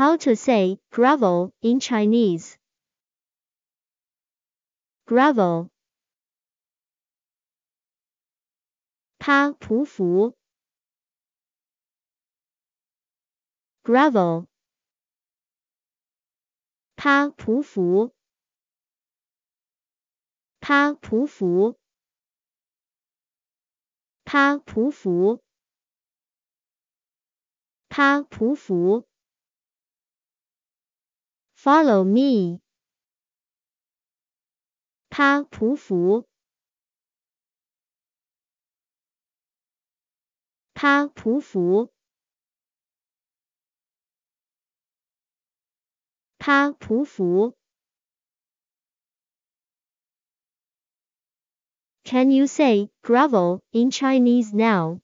How to say gravel in Chinese. Gravel. 它匍匐。Gravel. 它匍匐。它匍匐。它匍匐。它匍匐。Follow me. 他匍匐，他匍匐，他匍匐。Can you say gravel in Chinese now?